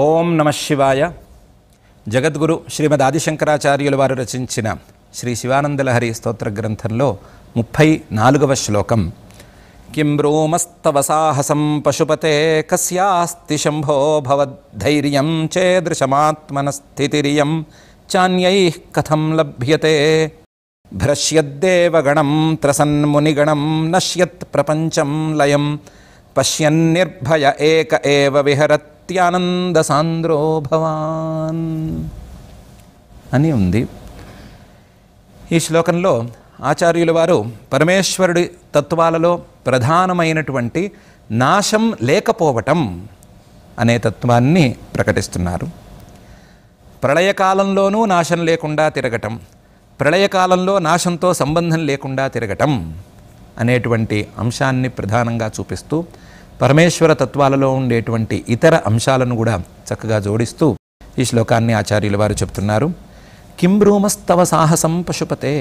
ఓం నమ శివాయ జగద్గురు శ్రీమద్ ఆదిశంకరాచార్యుల వారు రచించిన శ్రీ శివానందలహరి స్తోత్ర గ్రంథంలో ముప్పై నాలుగవ శ్లోకం కిం రోమస్తవ సాహసం పశుపతే కస్యాస్తి శంభో భవద్ధైర్యం చేదృశమాత్మనస్థితిరియం చాన్యై కథం లభ్యతే భ్రశ్యద్దేవగణం త్రసన్మునిగణం నశ్యత్ ప్రపంచం లయం పశ్యన్నిర్భయ ఏక ఏవ విహరత్ సత్యానంద సాంద్రో భవాన్ అని ఉంది ఈ శ్లోకంలో ఆచార్యుల వారు పరమేశ్వరుడి తత్వాలలో ప్రధానమైనటువంటి నాశం లేకపోవటం అనే తత్వాన్ని ప్రకటిస్తున్నారు ప్రళయకాలంలోనూ నాశం లేకుండా తిరగటం ప్రళయకాలంలో నాశంతో సంబంధం లేకుండా తిరగటం అనేటువంటి అంశాన్ని ప్రధానంగా చూపిస్తూ పరమేశ్వర తత్వాలలో ఉండేటువంటి ఇతర అంశాలను కూడా చక్కగా జోడిస్తూ ఈ శ్లోకాన్ని ఆచార్యుల వారు చెప్తున్నారు కిం రూమస్తవ సాహసం పశుపతే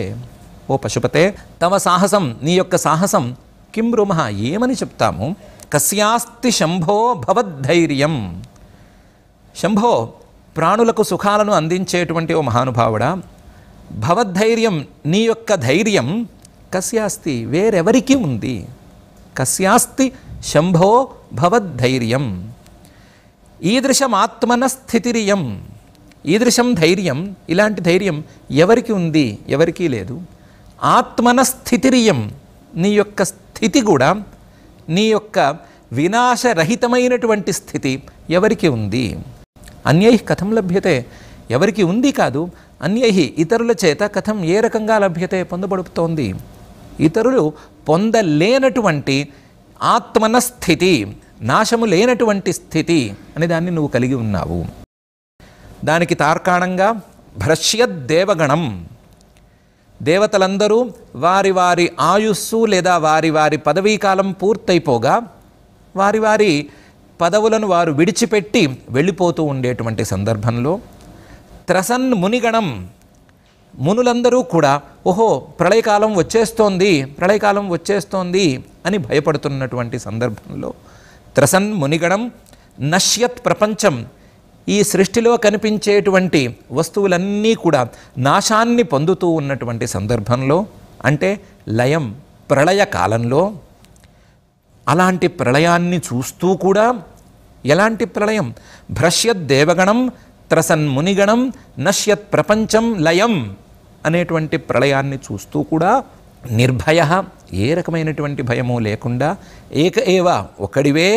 ఓ పశుపతే తవ సాహసం నీ యొక్క సాహసం కిం రూమ ఏమని చెప్తాము కస్యాస్తి శంభో భవద్ధైర్యం శంభో ప్రాణులకు సుఖాలను అందించేటువంటి ఓ మహానుభావుడా భవద్ధైర్యం నీ యొక్క ధైర్యం కస్యాస్తి వేరెవరికి ఉంది కస్యాస్తి శంభో భవద్ధైర్యం ఈదృశం ఆత్మన స్థితిరియం ఈదృశం ధైర్యం ఇలాంటి ధైర్యం ఎవరికి ఉంది ఎవరికీ లేదు ఆత్మన స్థితిరియం నీ యొక్క స్థితి కూడా నీ యొక్క వినాశరహితమైనటువంటి స్థితి ఎవరికి ఉంది అన్యై కథం లభ్యతే ఎవరికి ఉంది కాదు అన్యై ఇతరుల చేత కథం ఏ రకంగా లభ్యతే పొందబడుతోంది ఇతరులు పొందలేనటువంటి ఆత్మన స్థితి నాశము లేనటువంటి స్థితి అనే దాన్ని నువ్వు కలిగి ఉన్నావు దానికి తార్కాణంగా భ్రష్యద్దేవగణం దేవతలందరూ వారి వారి ఆయుస్సు లేదా వారి వారి పదవీకాలం పూర్తయిపోగా వారి వారి పదవులను వారు విడిచిపెట్టి వెళ్ళిపోతూ ఉండేటువంటి సందర్భంలో త్రసన్ మునిగణం మునులందరూ కూడా ఓహో ప్రళయకాలం వచ్చేస్తోంది ప్రళయకాలం వచ్చేస్తోంది అని భయపడుతున్నటువంటి సందర్భంలో త్రసన్ మునిగణం నశ్యత్ ప్రపంచం ఈ సృష్టిలో కనిపించేటువంటి వస్తువులన్నీ కూడా నాశాన్ని పొందుతూ ఉన్నటువంటి సందర్భంలో అంటే లయం ప్రళయ కాలంలో అలాంటి ప్రళయాన్ని చూస్తూ కూడా ఎలాంటి ప్రళయం భ్రష్యత్ దేవగణం త్రసన్ మునిగణం నశ్యత్ ప్రపంచం లయం అనేటువంటి ప్రళయాన్ని చూస్తూ కూడా నిర్భయ ఏ రకమైనటువంటి భయము లేకుండా ఏక ఏవ ఒకడివే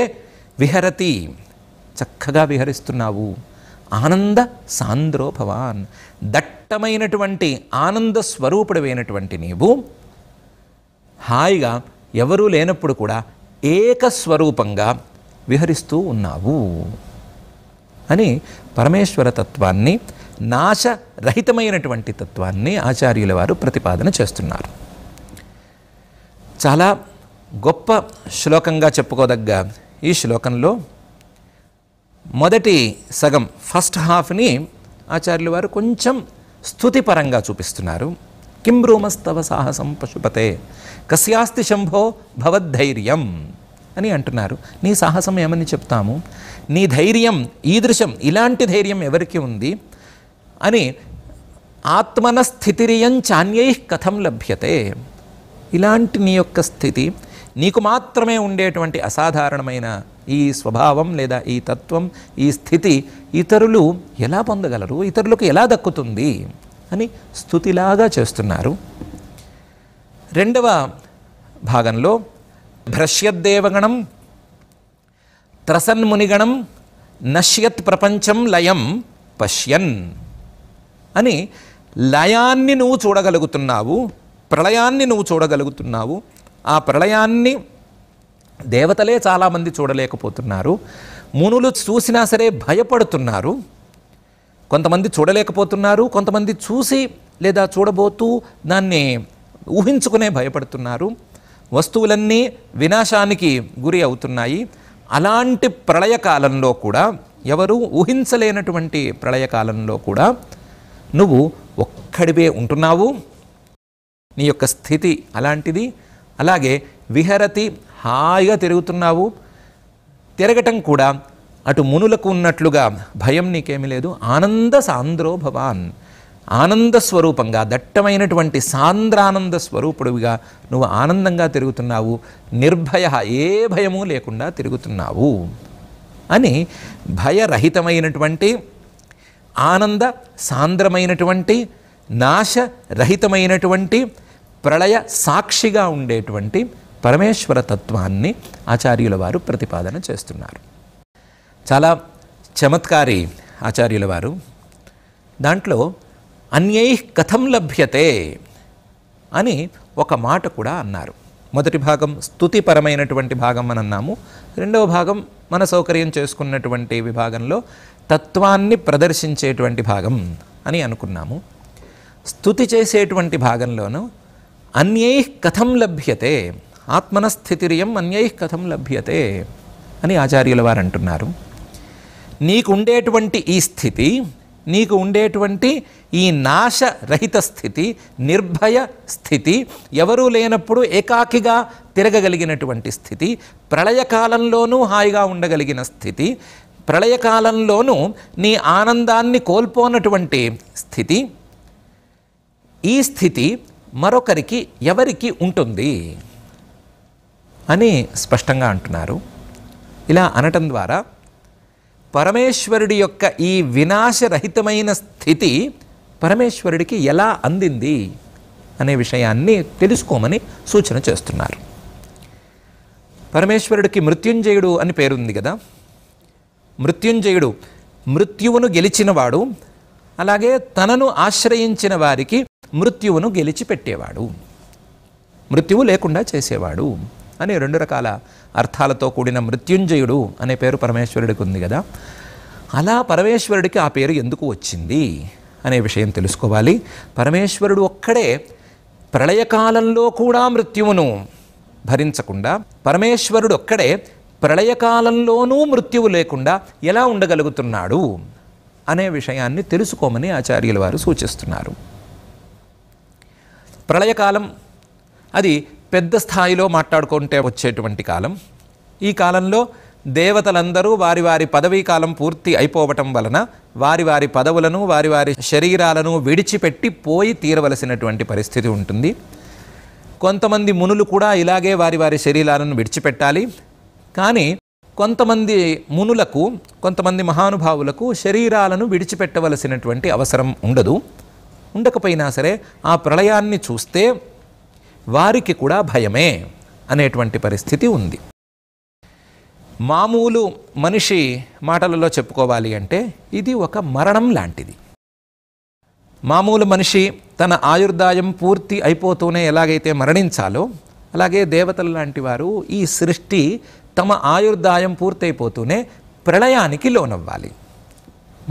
విహరతి చక్కగా విహరిస్తున్నావు ఆనంద సాంద్రో భవాన్ దట్టమైనటువంటి ఆనంద స్వరూపుడమైనటువంటి నీవు హాయిగా ఎవరూ లేనప్పుడు కూడా ఏకస్వరూపంగా విహరిస్తూ ఉన్నావు అని పరమేశ్వర తత్వాన్ని నాశరహితమైనటువంటి తత్వాన్ని ఆచార్యుల వారు ప్రతిపాదన చేస్తున్నారు చాలా గొప్ప శ్లోకంగా చెప్పుకోదగ్గ ఈ శ్లోకంలో మొదటి సగం ఫస్ట్ హాఫ్ని ఆచార్యుల వారు కొంచెం స్థుతిపరంగా చూపిస్తున్నారు కిం బ్రూమస్తవ సాహసం పశుపతే కస్యాస్తి శంభో భవద్ధైర్యం అని అంటున్నారు నీ సాహసం ఏమని చెప్తాము నీ ధైర్యం ఈదృశం ఇలాంటి ధైర్యం ఎవరికి ఉంది అని ఆత్మన స్థితిరియం చాన్యై కథం లభ్యతే ఇలాంటి నీ యొక్క స్థితి నీకు మాత్రమే ఉండేటువంటి అసాధారణమైన ఈ స్వభావం లేదా ఈ తత్వం ఈ స్థితి ఇతరులు ఎలా పొందగలరు ఇతరులకు ఎలా దక్కుతుంది అని స్థుతిలాగా చేస్తున్నారు రెండవ భాగంలో భ్రశ్యద్దేవగణం త్రసన్మునిగణం నశ్యత్ ప్రపంచం లయం పశ్యన్ అని లయాన్ని నువ్వు చూడగలుగుతున్నావు ప్రళయాన్ని నువ్వు చూడగలుగుతున్నావు ఆ ప్రళయాన్ని దేవతలే చాలామంది చూడలేకపోతున్నారు మునులు చూసినా సరే భయపడుతున్నారు కొంతమంది చూడలేకపోతున్నారు కొంతమంది చూసి లేదా చూడబోతూ దాన్ని ఊహించుకునే భయపడుతున్నారు వస్తువులన్నీ వినాశానికి గురి అవుతున్నాయి అలాంటి ప్రళయకాలంలో కూడా ఎవరు ఊహించలేనటువంటి ప్రళయకాలంలో కూడా నువ్వు ఒక్కడివే ఉంటున్నావు నీ యొక్క స్థితి అలాంటిది అలాగే విహరతి హాయిగా తిరుగుతున్నావు తిరగటం కూడా అటు మునులకు ఉన్నట్లుగా భయం నీకేమీ లేదు ఆనంద సాంద్రోభవాన్ ఆనంద స్వరూపంగా దట్టమైనటువంటి సాంద్రానంద స్వరూపుడివిగా నువ్వు ఆనందంగా తిరుగుతున్నావు నిర్భయ ఏ భయము లేకుండా తిరుగుతున్నావు అని భయరహితమైనటువంటి ఆనంద సాంద్రమైనటువంటి నాశరహితమైనటువంటి ప్రళయ సాక్షిగా ఉండేటువంటి పరమేశ్వర తత్వాన్ని ఆచార్యుల వారు ప్రతిపాదన చేస్తున్నారు చాలా చమత్కారి ఆచార్యుల వారు దాంట్లో అన్యై కథం లభ్యతే అని ఒక మాట కూడా అన్నారు మొదటి భాగం స్థుతిపరమైనటువంటి భాగం అని అన్నాము రెండవ భాగం మన సౌకర్యం చేసుకున్నటువంటి విభాగంలో తత్వాన్ని ప్రదర్శించేటువంటి భాగం అని అనుకున్నాము స్థుతి చేసేటువంటి భాగంలోనూ అన్యై కథం లభ్యతే ఆత్మనస్థితిర్యం అన్యై కథం లభ్యతే అని ఆచార్యుల వారు అంటున్నారు నీకుండేటువంటి ఈ స్థితి నీకు ఉండేటువంటి ఈ నాశ రహిత స్థితి నిర్భయ స్థితి ఎవరూ లేనప్పుడు ఏకాకిగా తిరగగలిగినటువంటి స్థితి ప్రళయకాలంలోనూ హాయిగా ఉండగలిగిన స్థితి ప్రళయకాలంలోనూ నీ ఆనందాన్ని కోల్పోనటువంటి స్థితి ఈ స్థితి మరొకరికి ఎవరికి ఉంటుంది అని స్పష్టంగా అంటున్నారు ఇలా అనటం ద్వారా పరమేశ్వరుడి యొక్క ఈ వినాశరహితమైన స్థితి పరమేశ్వరుడికి ఎలా అందింది అనే విషయాన్ని తెలుసుకోమని సూచన చేస్తున్నారు పరమేశ్వరుడికి మృత్యుంజయుడు అని పేరుంది కదా మృత్యుంజయుడు మృత్యువును గెలిచినవాడు అలాగే తనను ఆశ్రయించిన వారికి మృత్యువును గెలిచిపెట్టేవాడు మృత్యువు లేకుండా చేసేవాడు అనే రెండు రకాల అర్థాలతో కూడిన మృత్యుంజయుడు అనే పేరు పరమేశ్వరుడికి ఉంది కదా అలా పరమేశ్వరుడికి ఆ పేరు ఎందుకు వచ్చింది అనే విషయం తెలుసుకోవాలి పరమేశ్వరుడు ఒక్కడే ప్రళయకాలంలో కూడా మృత్యువును భరించకుండా పరమేశ్వరుడు ఒక్కడే ప్రళయకాలంలోనూ మృత్యువు లేకుండా ఎలా ఉండగలుగుతున్నాడు అనే విషయాన్ని తెలుసుకోమని ఆచార్యుల వారు సూచిస్తున్నారు ప్రళయకాలం అది పెద్ద స్థాయిలో మాట్లాడుకుంటే వచ్చేటువంటి కాలం ఈ కాలంలో దేవతలందరూ వారి వారి పదవీ కాలం పూర్తి అయిపోవటం వలన వారి వారి పదవులను వారి వారి శరీరాలను విడిచిపెట్టి పోయి తీరవలసినటువంటి పరిస్థితి ఉంటుంది కొంతమంది మునులు కూడా ఇలాగే వారి వారి శరీరాలను విడిచిపెట్టాలి కానీ కొంతమంది మునులకు కొంతమంది మహానుభావులకు శరీరాలను విడిచిపెట్టవలసినటువంటి అవసరం ఉండదు ఉండకపోయినా సరే ఆ ప్రళయాన్ని చూస్తే వారికి కూడా భయమే అనేటువంటి పరిస్థితి ఉంది మామూలు మనిషి మాటలలో చెప్పుకోవాలి అంటే ఇది ఒక మరణం లాంటిది మామూలు మనిషి తన ఆయుర్దాయం పూర్తి అయిపోతూనే ఎలాగైతే మరణించాలో అలాగే దేవతలు లాంటి వారు ఈ సృష్టి తమ ఆయుర్దాయం పూర్తయిపోతూనే ప్రళయానికి లోనవ్వాలి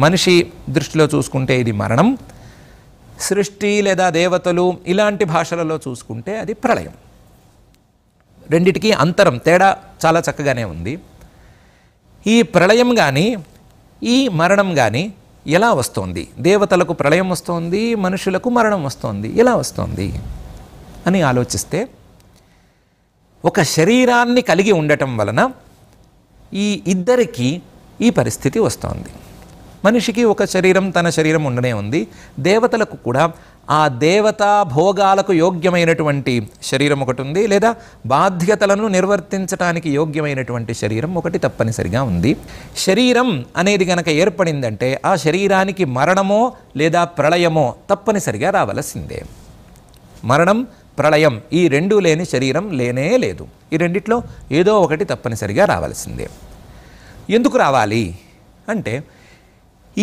మనిషి దృష్టిలో చూసుకుంటే ఇది మరణం సృష్టి లేదా దేవతలు ఇలాంటి భాషలలో చూసుకుంటే అది ప్రళయం రెండిటికి అంతరం తేడా చాలా చక్కగానే ఉంది ఈ ప్రళయం కానీ ఈ మరణం కానీ ఎలా వస్తోంది దేవతలకు ప్రళయం వస్తోంది మనుషులకు మరణం వస్తోంది ఎలా వస్తోంది అని ఆలోచిస్తే ఒక శరీరాన్ని కలిగి ఉండటం వలన ఈ ఇద్దరికీ ఈ పరిస్థితి వస్తోంది మనిషికి ఒక శరీరం తన శరీరం ఉండనే ఉంది దేవతలకు కూడా ఆ దేవతా భోగాలకు యోగ్యమైనటువంటి శరీరం ఒకటి ఉంది లేదా బాధ్యతలను నిర్వర్తించడానికి యోగ్యమైనటువంటి శరీరం ఒకటి తప్పనిసరిగా ఉంది శరీరం అనేది గనక ఏర్పడిందంటే ఆ శరీరానికి మరణమో లేదా ప్రళయమో తప్పనిసరిగా రావలసిందే మరణం ప్రళయం ఈ రెండు లేని శరీరం లేనే లేదు ఈ రెండిట్లో ఏదో ఒకటి తప్పనిసరిగా రావాల్సిందే ఎందుకు రావాలి అంటే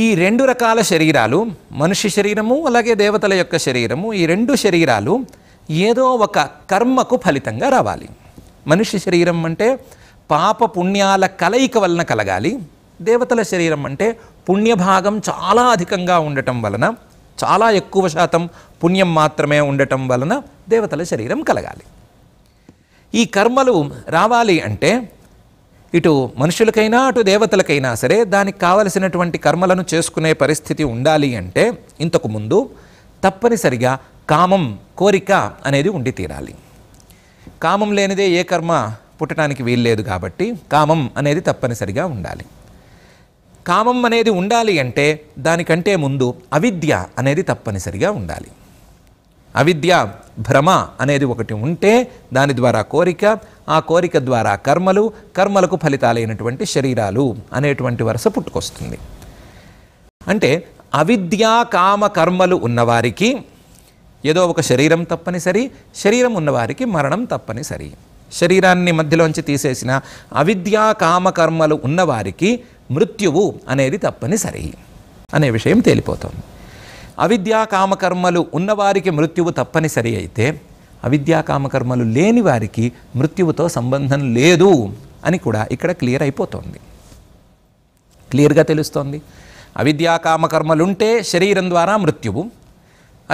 ఈ రెండు రకాల శరీరాలు మనుష్య శరీరము అలాగే దేవతల యొక్క శరీరము ఈ రెండు శరీరాలు ఏదో ఒక కర్మకు ఫలితంగా రావాలి మనుష్య శరీరం అంటే పాప పుణ్యాల కలయిక వలన కలగాలి దేవతల శరీరం అంటే పుణ్యభాగం చాలా అధికంగా ఉండటం వలన చాలా ఎక్కువ శాతం పుణ్యం మాత్రమే ఉండటం వలన దేవతల శరీరం కలగాలి ఈ కర్మలు రావాలి అంటే ఇటు మనుషులకైనా అటు దేవతలకైనా సరే దానికి కావలసినటువంటి కర్మలను చేసుకునే పరిస్థితి ఉండాలి అంటే ఇంతకు ముందు తప్పనిసరిగా కామం కోరిక అనేది ఉండి తీరాలి కామం లేనిదే ఏ కర్మ పుట్టడానికి వీల్లేదు కాబట్టి కామం అనేది తప్పనిసరిగా ఉండాలి కామం అనేది ఉండాలి అంటే దానికంటే ముందు అవిద్య అనేది తప్పనిసరిగా ఉండాలి అవిద్య భ్రమ అనేది ఒకటి ఉంటే దాని ద్వారా కోరిక ఆ కోరిక ద్వారా కర్మలు కర్మలకు ఫలితాలైనటువంటి శరీరాలు అనేటువంటి వరుస పుట్టుకొస్తుంది అంటే అవిద్యా కామ కర్మలు ఉన్నవారికి ఏదో ఒక శరీరం తప్పనిసరి శరీరం ఉన్నవారికి మరణం తప్పనిసరి శరీరాన్ని మధ్యలోంచి తీసేసిన అవిద్యా కామకర్మలు ఉన్నవారికి మృత్యువు అనేది తప్పనిసరి అనే విషయం తేలిపోతుంది అవిద్యా కామకర్మలు ఉన్నవారికి మృత్యువు తప్పనిసరి అయితే అవిద్యా కామకర్మలు లేని వారికి మృత్యువుతో సంబంధం లేదు అని కూడా ఇక్కడ క్లియర్ అయిపోతుంది క్లియర్గా తెలుస్తోంది అవిద్యా కామకర్మలుంటే శరీరం ద్వారా మృత్యువు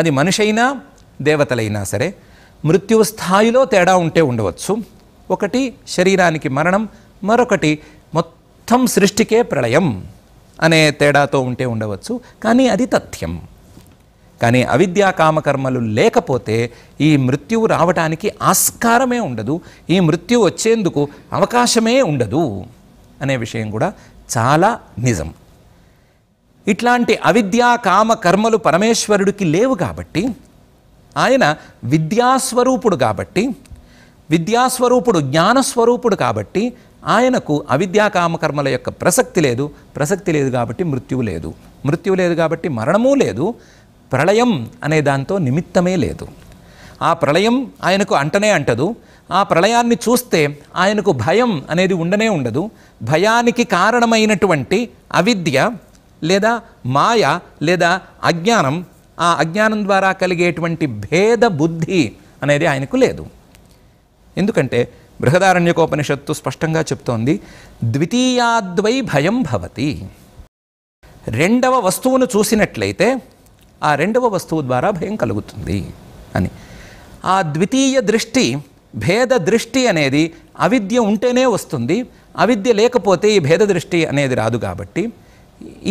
అది మనిషైనా దేవతలైనా సరే మృత్యువు స్థాయిలో తేడా ఉంటే ఉండవచ్చు ఒకటి శరీరానికి మరణం మరొకటి మొత్తం సృష్టికే ప్రళయం అనే తేడాతో ఉంటే ఉండవచ్చు కానీ అది తథ్యం కానీ అవిద్యా కామకర్మలు లేకపోతే ఈ మృత్యువు రావటానికి ఆస్కారమే ఉండదు ఈ మృత్యు వచ్చేందుకు అవకాశమే ఉండదు అనే విషయం కూడా చాలా నిజం ఇట్లాంటి అవిద్యా కామ కర్మలు పరమేశ్వరుడికి లేవు కాబట్టి ఆయన విద్యాస్వరూపుడు కాబట్టి విద్యాస్వరూపుడు జ్ఞానస్వరూపుడు కాబట్టి ఆయనకు అవిద్యా కామకర్మల యొక్క ప్రసక్తి లేదు ప్రసక్తి లేదు కాబట్టి మృత్యువు లేదు మృత్యువు లేదు కాబట్టి మరణమూ లేదు ప్రళయం అనే దాంతో నిమిత్తమే లేదు ఆ ప్రళయం ఆయనకు అంటనే అంటదు ఆ ప్రళయాన్ని చూస్తే ఆయనకు భయం అనేది ఉండనే ఉండదు భయానికి కారణమైనటువంటి అవిద్య లేదా మాయ లేదా అజ్ఞానం ఆ అజ్ఞానం ద్వారా కలిగేటువంటి భేద బుద్ధి అనేది ఆయనకు లేదు ఎందుకంటే బృహదారణ్యకోపనిషత్తు స్పష్టంగా చెప్తోంది ద్వితీయాద్వై భయం భవతి రెండవ వస్తువును చూసినట్లయితే ఆ రెండవ వస్తువు ద్వారా భయం కలుగుతుంది అని ఆ ద్వితీయ దృష్టి భేద దృష్టి అనేది అవిద్య ఉంటేనే వస్తుంది అవిద్య లేకపోతే ఈ భేద దృష్టి అనేది రాదు కాబట్టి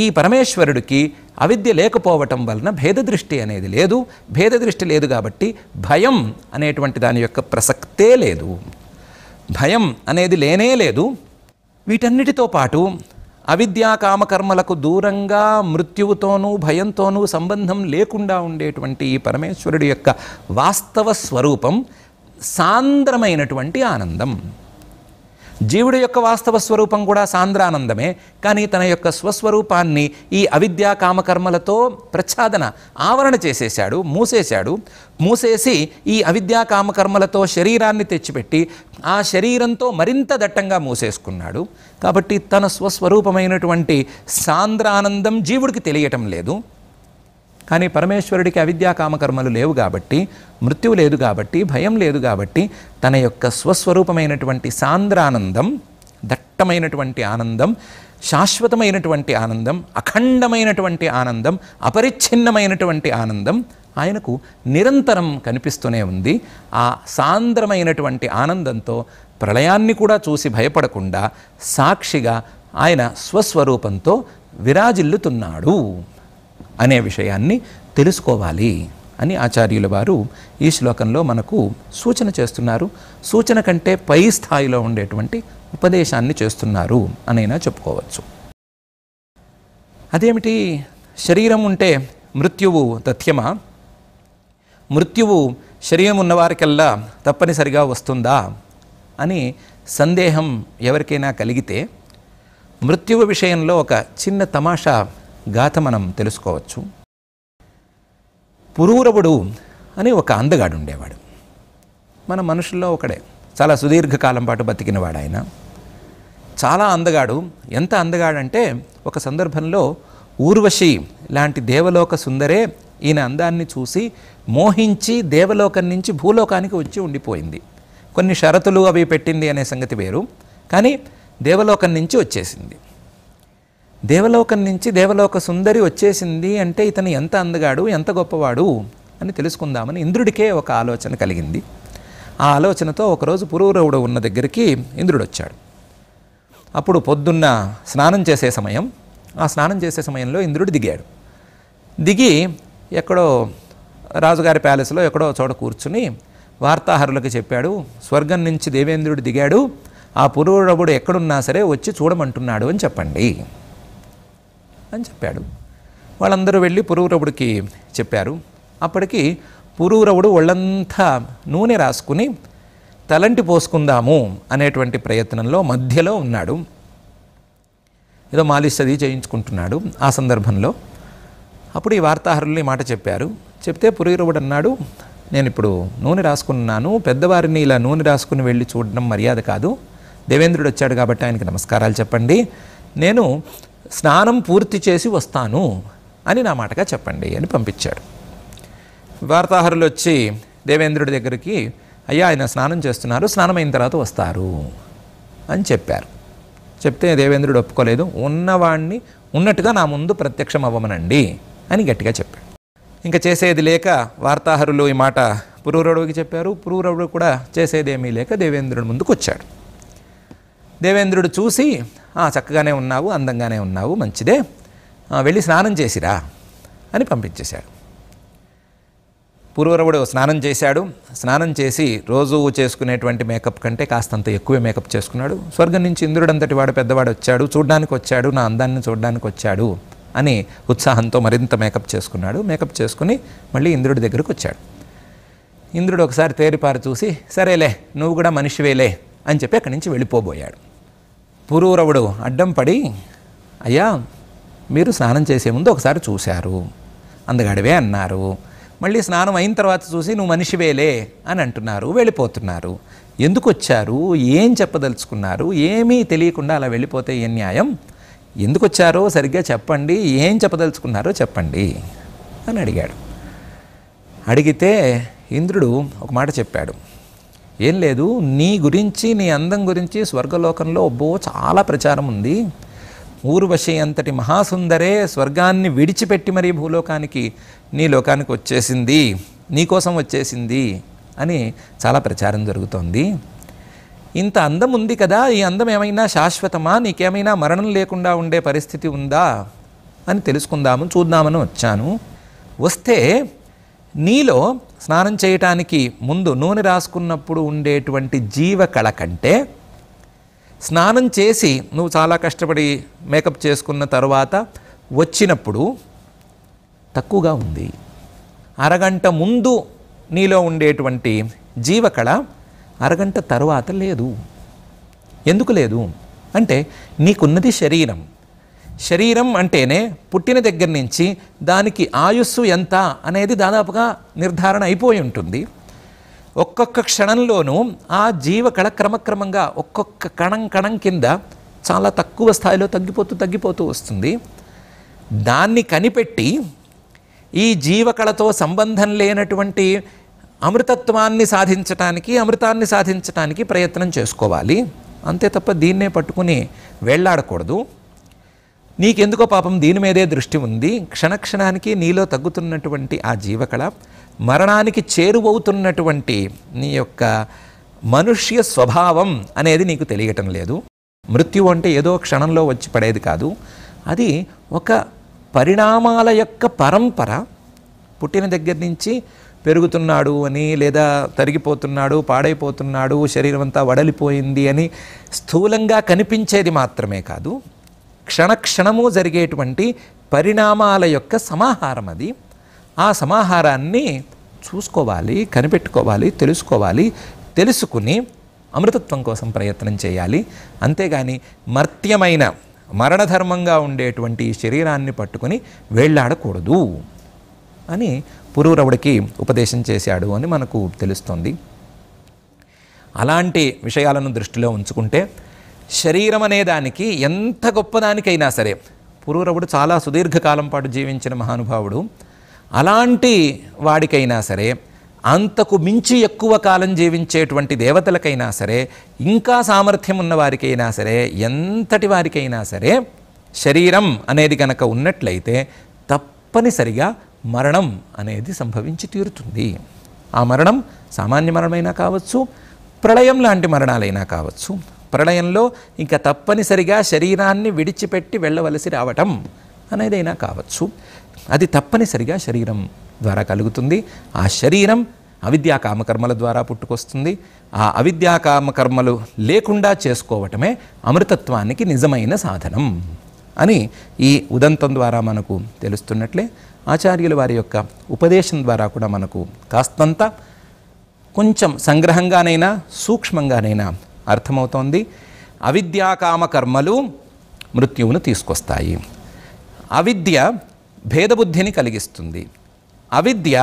ఈ పరమేశ్వరుడికి అవిద్య లేకపోవటం వలన భేద దృష్టి అనేది లేదు భేద దృష్టి లేదు కాబట్టి భయం అనేటువంటి దాని యొక్క ప్రసక్తే లేదు భయం అనేది లేనే లేదు వీటన్నిటితో పాటు అవిద్యాకామకర్మలకు దూరంగా మృత్యువుతోనూ భయంతోనూ సంబంధం లేకుండా ఉండేటువంటి ఈ పరమేశ్వరుడి యొక్క వాస్తవ స్వరూపం సాంద్రమైనటువంటి ఆనందం జీవుడి యొక్క వాస్తవ స్వరూపం కూడా సాంద్రానందమే కానీ తన యొక్క స్వస్వరూపాన్ని ఈ అవిద్యా కామకర్మలతో ప్రచ్ఛాదన ఆవరణ చేసేశాడు మూసేశాడు మూసేసి ఈ అవిద్యా కామకర్మలతో శరీరాన్ని తెచ్చిపెట్టి ఆ శరీరంతో మరింత దట్టంగా మూసేసుకున్నాడు కాబట్టి తన స్వస్వరూపమైనటువంటి సాంద్రానందం జీవుడికి తెలియటం లేదు కానీ పరమేశ్వరుడికి అవిద్యా కామకర్మలు లేవు కాబట్టి మృత్యువు లేదు కాబట్టి భయం లేదు కాబట్టి తన యొక్క స్వస్వరూపమైనటువంటి సాంద్రానందం దట్టమైనటువంటి ఆనందం శాశ్వతమైనటువంటి ఆనందం అఖండమైనటువంటి ఆనందం అపరిచ్ఛిన్నమైనటువంటి ఆనందం ఆయనకు నిరంతరం కనిపిస్తూనే ఉంది ఆ సాంద్రమైనటువంటి ఆనందంతో ప్రళయాన్ని కూడా చూసి భయపడకుండా సాక్షిగా ఆయన స్వస్వరూపంతో విరాజిల్లుతున్నాడు అనే విషయాన్ని తెలుసుకోవాలి అని ఆచార్యుల వారు ఈ శ్లోకంలో మనకు సూచన చేస్తున్నారు సూచన కంటే పై స్థాయిలో ఉండేటువంటి ఉపదేశాన్ని చేస్తున్నారు అనైనా చెప్పుకోవచ్చు అదేమిటి శరీరం ఉంటే మృత్యువు తథ్యమా మృత్యువు శరీరం ఉన్నవారికల్లా తప్పనిసరిగా వస్తుందా అని సందేహం ఎవరికైనా కలిగితే మృత్యువు విషయంలో ఒక చిన్న తమాషా గాథ మనం తెలుసుకోవచ్చు పురూరవుడు అని ఒక అందగాడు ఉండేవాడు మన మనుషుల్లో ఒకడే చాలా సుదీర్ఘకాలం పాటు బతికినవాడు ఆయన చాలా అందగాడు ఎంత అందగాడంటే ఒక సందర్భంలో ఊర్వశి లాంటి దేవలోక సుందరే ఈయన అందాన్ని చూసి మోహించి దేవలోకం నుంచి భూలోకానికి వచ్చి ఉండిపోయింది కొన్ని షరతులు అవి పెట్టింది అనే సంగతి వేరు కానీ దేవలోకం నుంచి వచ్చేసింది దేవలోకం నుంచి దేవలోక సుందరి వచ్చేసింది అంటే ఇతను ఎంత అందగాడు ఎంత గొప్పవాడు అని తెలుసుకుందామని ఇంద్రుడికే ఒక ఆలోచన కలిగింది ఆ ఆలోచనతో ఒకరోజు పురూరవుడు ఉన్న దగ్గరికి ఇంద్రుడు వచ్చాడు అప్పుడు పొద్దున్న స్నానం చేసే సమయం ఆ స్నానం చేసే సమయంలో ఇంద్రుడు దిగాడు దిగి ఎక్కడో రాజుగారి ప్యాలెస్లో ఎక్కడో చోట కూర్చుని వార్తాహరులకు చెప్పాడు స్వర్గం నుంచి దేవేంద్రుడు దిగాడు ఆ పురూరవుడు ఎక్కడున్నా సరే వచ్చి చూడమంటున్నాడు అని చెప్పండి అని చెప్పాడు వాళ్ళందరూ వెళ్ళి పురూరవుడికి చెప్పారు అప్పటికి పురూరవుడు ఒళ్ళంతా నూనె రాసుకుని తలంటి పోసుకుందాము అనేటువంటి ప్రయత్నంలో మధ్యలో ఉన్నాడు ఏదో మాలిష్ అది చేయించుకుంటున్నాడు ఆ సందర్భంలో అప్పుడు ఈ వార్తాహరులు ఈ మాట చెప్పారు చెప్తే పురూరవుడు అన్నాడు నేను ఇప్పుడు నూనె రాసుకున్నాను పెద్దవారిని ఇలా నూనె రాసుకుని వెళ్ళి చూడడం మర్యాద కాదు దేవేంద్రుడు వచ్చాడు కాబట్టి ఆయనకి నమస్కారాలు చెప్పండి నేను స్నానం పూర్తి చేసి వస్తాను అని నా మాటగా చెప్పండి అని పంపించాడు వార్తాహరులు వచ్చి దేవేంద్రుడి దగ్గరికి అయ్యా ఆయన స్నానం చేస్తున్నారు స్నానం అయిన తర్వాత వస్తారు అని చెప్పారు చెప్తే దేవేంద్రుడు ఒప్పుకోలేదు ఉన్నవాణ్ణి ఉన్నట్టుగా నా ముందు ప్రత్యక్షం అవ్వమనండి అని గట్టిగా చెప్పాడు ఇంకా చేసేది లేక వార్తాహరులు ఈ మాట పురూరవుడికి చెప్పారు పురూరవుడు కూడా చేసేదేమీ లేక దేవేంద్రుడి ముందుకు వచ్చాడు దేవేంద్రుడు చూసి చక్కగానే ఉన్నావు అందంగానే ఉన్నావు మంచిదే వెళ్ళి స్నానం చేసిరా అని పంపించేశాడు పూర్వరవుడు స్నానం చేశాడు స్నానం చేసి రోజు చేసుకునేటువంటి మేకప్ కంటే కాస్తంత ఎక్కువే మేకప్ చేసుకున్నాడు స్వర్గం నుంచి ఇంద్రుడంతటి వాడు పెద్దవాడు వచ్చాడు చూడడానికి వచ్చాడు నా అందాన్ని చూడడానికి వచ్చాడు అని ఉత్సాహంతో మరింత మేకప్ చేసుకున్నాడు మేకప్ చేసుకుని మళ్ళీ ఇంద్రుడి దగ్గరకు వచ్చాడు ఇంద్రుడు ఒకసారి తేరిపారు చూసి సరేలే నువ్వు కూడా మనిషివేలే అని చెప్పి అక్కడి నుంచి వెళ్ళిపోబోయాడు పురూరవుడు అడ్డం పడి అయ్యా మీరు స్నానం చేసే ముందు ఒకసారి చూశారు అందగాడివే అన్నారు మళ్ళీ స్నానం అయిన తర్వాత చూసి నువ్వు మనిషివేలే అని అంటున్నారు వెళ్ళిపోతున్నారు ఎందుకు వచ్చారు ఏం చెప్పదలుచుకున్నారు ఏమీ తెలియకుండా అలా వెళ్ళిపోతే ఏ న్యాయం ఎందుకు వచ్చారో సరిగ్గా చెప్పండి ఏం చెప్పదలుచుకున్నారో చెప్పండి అని అడిగాడు అడిగితే ఇంద్రుడు ఒక మాట చెప్పాడు ఏం లేదు నీ గురించి నీ అందం గురించి స్వర్గలోకంలో ఒబ్బో చాలా ప్రచారం ఉంది ఊర్వశి అంతటి మహాసుందరే స్వర్గాన్ని విడిచిపెట్టి మరీ భూలోకానికి నీ లోకానికి వచ్చేసింది నీకోసం వచ్చేసింది అని చాలా ప్రచారం జరుగుతోంది ఇంత అందం ఉంది కదా ఈ అందం ఏమైనా శాశ్వతమా నీకేమైనా మరణం లేకుండా ఉండే పరిస్థితి ఉందా అని తెలుసుకుందాము చూద్దామని వచ్చాను వస్తే నీలో స్నానం చేయటానికి ముందు నూనె రాసుకున్నప్పుడు ఉండేటువంటి జీవకళ కంటే స్నానం చేసి నువ్వు చాలా కష్టపడి మేకప్ చేసుకున్న తర్వాత వచ్చినప్పుడు తక్కువగా ఉంది అరగంట ముందు నీలో ఉండేటువంటి జీవకళ అరగంట తరువాత లేదు ఎందుకు లేదు అంటే నీకున్నది శరీరం శరీరం అంటేనే పుట్టిన దగ్గర నుంచి దానికి ఆయుస్సు ఎంత అనేది దాదాపుగా నిర్ధారణ అయిపోయి ఉంటుంది ఒక్కొక్క క్షణంలోనూ ఆ జీవకళ క్రమక్రమంగా ఒక్కొక్క కణం కణం కింద చాలా తక్కువ స్థాయిలో తగ్గిపోతూ తగ్గిపోతూ వస్తుంది దాన్ని కనిపెట్టి ఈ జీవకళతో సంబంధం లేనటువంటి అమృతత్వాన్ని సాధించటానికి అమృతాన్ని సాధించటానికి ప్రయత్నం చేసుకోవాలి అంతే తప్ప దీన్నే పట్టుకుని వెళ్ళాడకూడదు నీకెందుకో పాపం దీని మీదే దృష్టి ఉంది క్షణక్షణానికి నీలో తగ్గుతున్నటువంటి ఆ జీవకళ మరణానికి చేరువవుతున్నటువంటి నీ యొక్క మనుష్య స్వభావం అనేది నీకు తెలియటం లేదు మృత్యు అంటే ఏదో క్షణంలో వచ్చి పడేది కాదు అది ఒక పరిణామాల యొక్క పరంపర పుట్టిన దగ్గర నుంచి పెరుగుతున్నాడు అని లేదా తరిగిపోతున్నాడు పాడైపోతున్నాడు శరీరం అంతా వడలిపోయింది అని స్థూలంగా కనిపించేది మాత్రమే కాదు క్షణక్షణము జరిగేటువంటి పరిణామాల యొక్క సమాహారం అది ఆ సమాహారాన్ని చూసుకోవాలి కనిపెట్టుకోవాలి తెలుసుకోవాలి తెలుసుకుని అమృతత్వం కోసం ప్రయత్నం చేయాలి అంతేగాని మర్త్యమైన మరణధర్మంగా ఉండేటువంటి శరీరాన్ని పట్టుకుని వేళ్లాడకూడదు అని పురూరవుడికి ఉపదేశం చేశాడు అని మనకు తెలుస్తోంది అలాంటి విషయాలను దృష్టిలో ఉంచుకుంటే శరీరం అనేదానికి ఎంత గొప్పదానికైనా సరే పురూరవుడు చాలా సుదీర్ఘకాలం పాటు జీవించిన మహానుభావుడు అలాంటి వాడికైనా సరే అంతకు మించి ఎక్కువ కాలం జీవించేటువంటి దేవతలకైనా సరే ఇంకా సామర్థ్యం ఉన్న వారికైనా సరే ఎంతటి వారికైనా సరే శరీరం అనేది కనుక ఉన్నట్లయితే తప్పనిసరిగా మరణం అనేది సంభవించి తీరుతుంది ఆ మరణం సామాన్య మరణమైనా కావచ్చు ప్రళయం లాంటి మరణాలైనా కావచ్చు ప్రళయంలో ఇంకా తప్పనిసరిగా శరీరాన్ని విడిచిపెట్టి వెళ్ళవలసి రావటం అనేదైనా కావచ్చు అది తప్పనిసరిగా శరీరం ద్వారా కలుగుతుంది ఆ శరీరం అవిద్యా కామకర్మల ద్వారా పుట్టుకొస్తుంది ఆ అవిద్యా కామకర్మలు లేకుండా చేసుకోవటమే అమృతత్వానికి నిజమైన సాధనం అని ఈ ఉదంతం ద్వారా మనకు తెలుస్తున్నట్లే ఆచార్యుల వారి యొక్క ఉపదేశం ద్వారా కూడా మనకు కాస్తంత కొంచెం సంగ్రహంగానైనా సూక్ష్మంగానైనా అర్థమవుతోంది అవిద్యాకామ కర్మలు మృత్యువును తీసుకొస్తాయి అవిద్య భేదబుద్ధిని కలిగిస్తుంది అవిద్య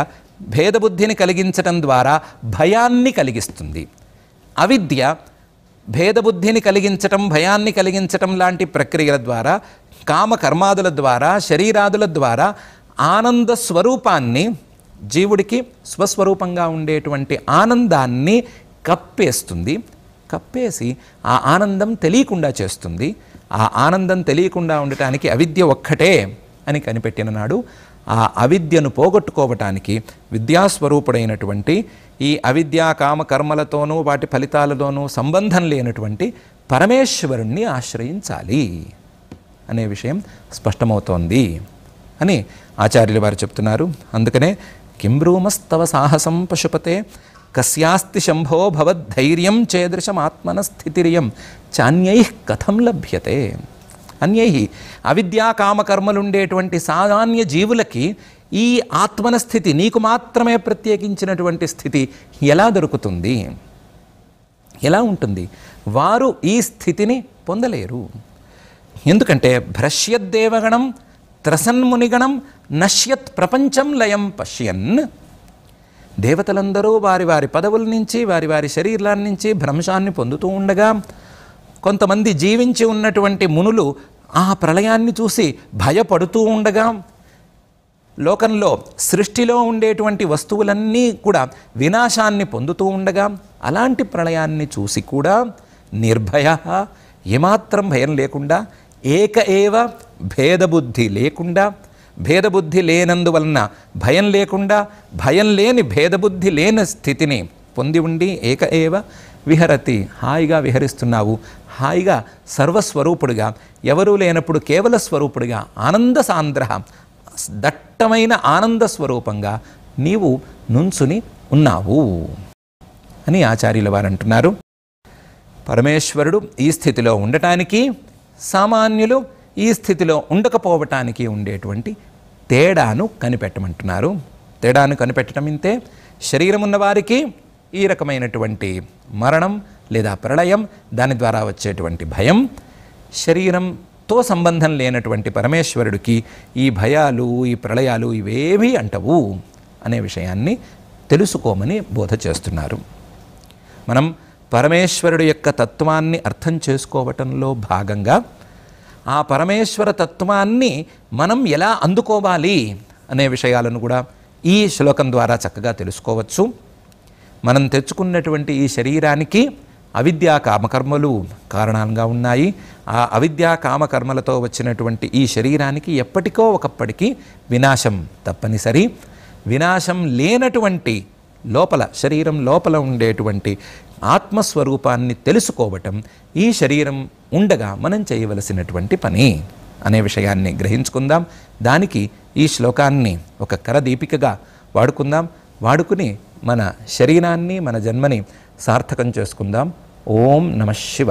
భేదబుద్ధిని కలిగించటం ద్వారా భయాన్ని కలిగిస్తుంది అవిద్య భేదబుద్ధిని కలిగించటం భయాన్ని కలిగించటం లాంటి ప్రక్రియల ద్వారా కామకర్మాదుల ద్వారా శరీరాదుల ద్వారా ఆనంద స్వరూపాన్ని జీవుడికి స్వస్వరూపంగా ఉండేటువంటి ఆనందాన్ని కప్పేస్తుంది కప్పేసి ఆ ఆనందం తెలియకుండా చేస్తుంది ఆ ఆనందం తెలియకుండా ఉండటానికి అవిద్య ఒక్కటే అని కనిపెట్టిన నాడు ఆ అవిద్యను పోగొట్టుకోవటానికి విద్యాస్వరూపుడైనటువంటి ఈ అవిద్యా కామకర్మలతోనూ వాటి ఫలితాలతోనూ సంబంధం లేనటువంటి పరమేశ్వరుణ్ణి ఆశ్రయించాలి అనే విషయం స్పష్టమవుతోంది అని ఆచార్యులు వారు చెప్తున్నారు అందుకనే కింబ్రూమస్తవ సాహసం పశుపతే కస్యాస్తి శంభో భవద్ధైర్యం చేదృశం ఆత్మన స్థితిర్యం చాన్యై కథం లభ్యతే అన్యై అవిద్యా కామకర్మలుండేటువంటి సామాన్య జీవులకి ఈ ఆత్మన స్థితి నీకు మాత్రమే ప్రత్యేకించినటువంటి స్థితి ఎలా దొరుకుతుంది ఎలా ఉంటుంది వారు ఈ స్థితిని పొందలేరు ఎందుకంటే భ్రష్యద్దేవగణం త్రసన్మునిగణం నశ్యత్ ప్రపంచం లయం పశ్యన్ దేవతలందరూ వారి వారి పదవుల నుంచి వారి వారి శరీరాల నుంచి భ్రంశాన్ని పొందుతూ ఉండగా కొంతమంది జీవించి ఉన్నటువంటి మునులు ఆ ప్రళయాన్ని చూసి భయపడుతూ ఉండగా లోకంలో సృష్టిలో ఉండేటువంటి వస్తువులన్నీ కూడా వినాశాన్ని పొందుతూ ఉండగా అలాంటి ప్రళయాన్ని చూసి కూడా నిర్భయ ఏమాత్రం భయం లేకుండా ఏక ఏవ భేదబుద్ధి లేకుండా భేదబుద్ధి లేనందువలన భయం లేకుండా భయం లేని భేదబుద్ధి లేని స్థితిని పొంది ఉండి ఏక ఏవ విహరతి హాయిగా విహరిస్తున్నావు హాయిగా సర్వస్వరూపుడుగా ఎవరూ లేనప్పుడు కేవల స్వరూపుడుగా ఆనంద సాంద్ర దట్టమైన ఆనంద స్వరూపంగా నీవు నుంచుని ఉన్నావు అని ఆచార్యుల వారు అంటున్నారు పరమేశ్వరుడు ఈ స్థితిలో ఉండటానికి సామాన్యులు ఈ స్థితిలో ఉండకపోవటానికి ఉండేటువంటి తేడాను కనిపెట్టమంటున్నారు తేడాను కనిపెట్టడం ఇంతే శరీరం ఉన్నవారికి ఈ రకమైనటువంటి మరణం లేదా ప్రళయం దాని ద్వారా వచ్చేటువంటి భయం శరీరంతో సంబంధం లేనటువంటి పరమేశ్వరుడికి ఈ భయాలు ఈ ప్రళయాలు ఇవేవి అంటవు అనే విషయాన్ని తెలుసుకోమని బోధ చేస్తున్నారు మనం పరమేశ్వరుడు యొక్క తత్వాన్ని అర్థం చేసుకోవటంలో భాగంగా ఆ పరమేశ్వర తత్వాన్ని మనం ఎలా అందుకోవాలి అనే విషయాలను కూడా ఈ శ్లోకం ద్వారా చక్కగా తెలుసుకోవచ్చు మనం తెచ్చుకున్నటువంటి ఈ శరీరానికి అవిద్యా కామకర్మలు కారణాలుగా ఉన్నాయి ఆ అవిద్యా కామకర్మలతో వచ్చినటువంటి ఈ శరీరానికి ఎప్పటికో ఒకప్పటికీ వినాశం తప్పనిసరి వినాశం లేనటువంటి లోపల శరీరం లోపల ఉండేటువంటి ఆత్మస్వరూపాన్ని తెలుసుకోవటం ఈ శరీరం ఉండగా మనం చేయవలసినటువంటి పని అనే విషయాన్ని గ్రహించుకుందాం దానికి ఈ శ్లోకాన్ని ఒక కరదీపికగా వాడుకుందాం వాడుకుని మన శరీరాన్ని మన జన్మని సార్థకం చేసుకుందాం ఓం నమ శివ